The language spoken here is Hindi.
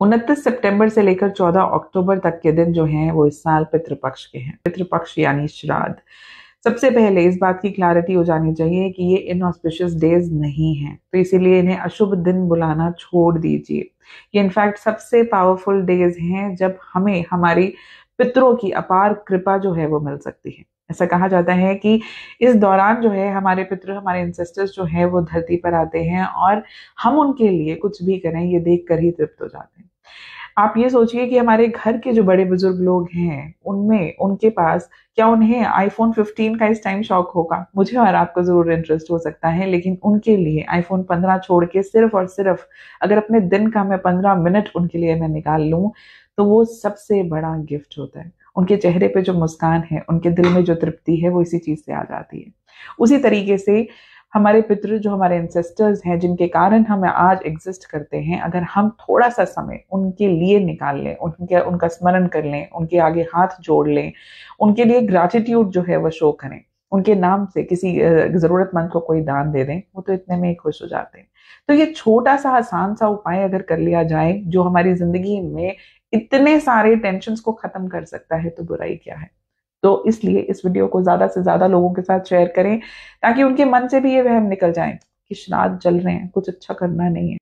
उनतीस सितंबर से लेकर 14 अक्टूबर तक के दिन जो हैं वो इस साल पितृपक्ष के हैं पितृपक्ष यानी श्राद्ध सबसे पहले इस बात की क्लैरिटी हो जानी चाहिए कि ये इनऑस्पिशियस डेज नहीं हैं तो इसीलिए इन्हें अशुभ दिन बुलाना छोड़ दीजिए ये इनफैक्ट सबसे पावरफुल डेज हैं जब हमें हमारी पितरों की अपार कृपा जो है वो मिल सकती है ऐसा कहा जाता है कि इस दौरान जो है हमारे पितृ हमारे इंसेस्टर्स जो है वो धरती पर आते हैं और हम उनके लिए कुछ भी करें ये देख कर ही तृप्त हो जाते हैं आप ये सोचिए कि हमारे घर के जो बड़े बुजुर्ग लोग हैं उनमें उनके पास क्या उन्हें आईफोन 15 का इस टाइम शौक होगा मुझे और आपको जरूर इंटरेस्ट हो सकता है लेकिन उनके लिए आईफोन 15 छोड़ के सिर्फ और सिर्फ अगर अपने दिन का मैं 15 मिनट उनके लिए मैं निकाल लूँ तो वो सबसे बड़ा गिफ्ट होता है उनके चेहरे पे जो मुस्कान है उनके दिल में जो तृप्ति है वो इसी चीज़ से आ जाती है उसी तरीके से हमारे पितृ जो हमारे एंसेस्टर्स हैं जिनके कारण हम आज एग्जिस्ट करते हैं अगर हम थोड़ा सा समय उनके लिए निकाल लें उनके उनका स्मरण कर लें उनके आगे हाथ जोड़ लें उनके लिए ग्रैटिट्यूड जो है वह शो करें उनके नाम से किसी ज़रूरतमंद को कोई दान दे दें वो तो इतने में ही खुश हो जाते हैं तो ये छोटा सा आसान सा उपाय अगर कर लिया जाए जो हमारी ज़िंदगी में इतने सारे टेंशन को ख़त्म कर सकता है तो बुराई क्या है तो इसलिए इस वीडियो को ज़्यादा से ज़्यादा लोगों के साथ शेयर करें ताकि उनके मन से भी ये वहम निकल जाए कि श्राद्ध चल रहे हैं कुछ अच्छा करना नहीं है